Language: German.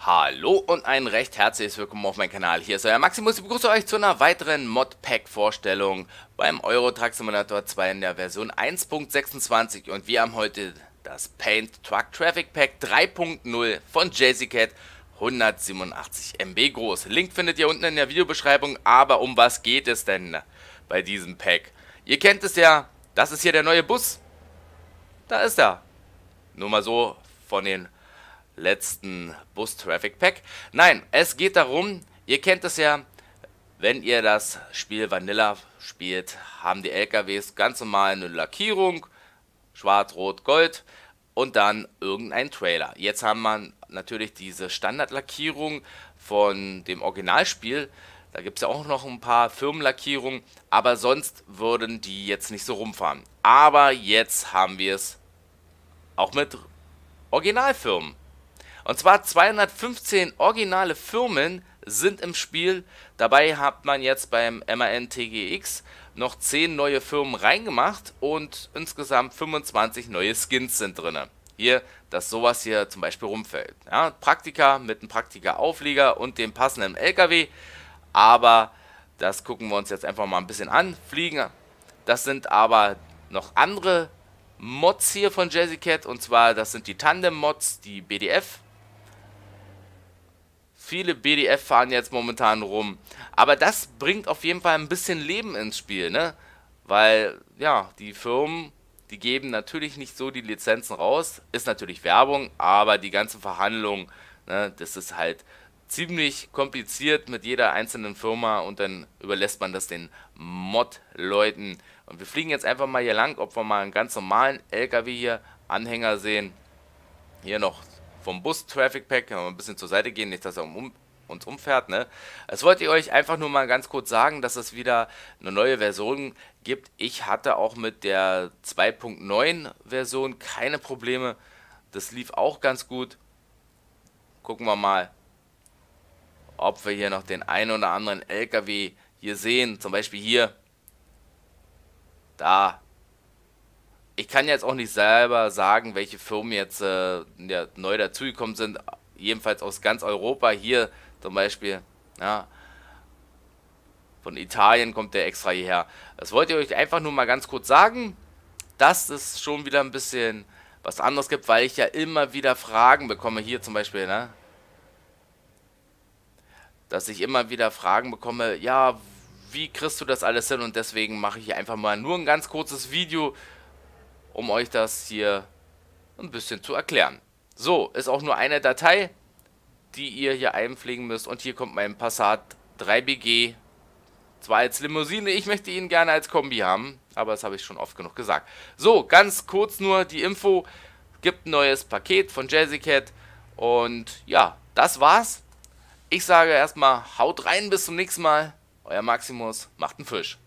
Hallo und ein recht herzliches Willkommen auf meinem Kanal. Hier ist euer Maximus. Ich begrüße euch zu einer weiteren Modpack-Vorstellung beim Euro Truck Simulator 2 in der Version 1.26 und wir haben heute das Paint Truck Traffic Pack 3.0 von JazzyCat 187 MB groß. Link findet ihr unten in der Videobeschreibung, aber um was geht es denn bei diesem Pack? Ihr kennt es ja, das ist hier der neue Bus. Da ist er. Nur mal so von den letzten Bus-Traffic-Pack. Nein, es geht darum, ihr kennt es ja, wenn ihr das Spiel Vanilla spielt, haben die LKWs ganz normal eine Lackierung, schwarz, rot, gold und dann irgendein Trailer. Jetzt haben wir natürlich diese Standardlackierung von dem Originalspiel. Da gibt es ja auch noch ein paar Firmenlackierungen, aber sonst würden die jetzt nicht so rumfahren. Aber jetzt haben wir es auch mit Originalfirmen. Und zwar 215 originale Firmen sind im Spiel. Dabei hat man jetzt beim MAN TGX noch 10 neue Firmen reingemacht und insgesamt 25 neue Skins sind drin. Hier, dass sowas hier zum Beispiel rumfällt. Ja, Praktika mit einem Praktika-Auflieger und dem passenden LKW. Aber das gucken wir uns jetzt einfach mal ein bisschen an. Fliegen, das sind aber noch andere Mods hier von Jazzy Cat. Und zwar, das sind die Tandem-Mods, die BDF Viele BDF fahren jetzt momentan rum. Aber das bringt auf jeden Fall ein bisschen Leben ins Spiel, ne? Weil, ja, die Firmen, die geben natürlich nicht so die Lizenzen raus. Ist natürlich Werbung, aber die ganzen Verhandlungen, ne, das ist halt ziemlich kompliziert mit jeder einzelnen Firma und dann überlässt man das den Mod-Leuten. Und wir fliegen jetzt einfach mal hier lang, ob wir mal einen ganz normalen LKW hier Anhänger sehen. Hier noch vom Bus Traffic Pack, mal ein bisschen zur Seite gehen, nicht, dass er um, uns umfährt, ne? Das wollte ich euch einfach nur mal ganz kurz sagen, dass es wieder eine neue Version gibt. Ich hatte auch mit der 2.9 Version keine Probleme. Das lief auch ganz gut. Gucken wir mal, ob wir hier noch den einen oder anderen LKW hier sehen. Zum Beispiel hier. Da ich kann jetzt auch nicht selber sagen, welche Firmen jetzt äh, ja, neu dazugekommen sind. Jedenfalls aus ganz Europa. Hier zum Beispiel, ja, von Italien kommt der extra hierher. Das wollte ich euch einfach nur mal ganz kurz sagen, dass es schon wieder ein bisschen was anderes gibt, weil ich ja immer wieder Fragen bekomme. Hier zum Beispiel, ne? Dass ich immer wieder Fragen bekomme, ja, wie kriegst du das alles hin? Und deswegen mache ich einfach mal nur ein ganz kurzes Video um euch das hier ein bisschen zu erklären. So, ist auch nur eine Datei, die ihr hier einpflegen müsst. Und hier kommt mein Passat 3BG. Zwar als Limousine, ich möchte ihn gerne als Kombi haben, aber das habe ich schon oft genug gesagt. So, ganz kurz nur die Info. Gibt ein neues Paket von Jazzycat. Und ja, das war's. Ich sage erstmal, haut rein, bis zum nächsten Mal. Euer Maximus, macht einen Fisch.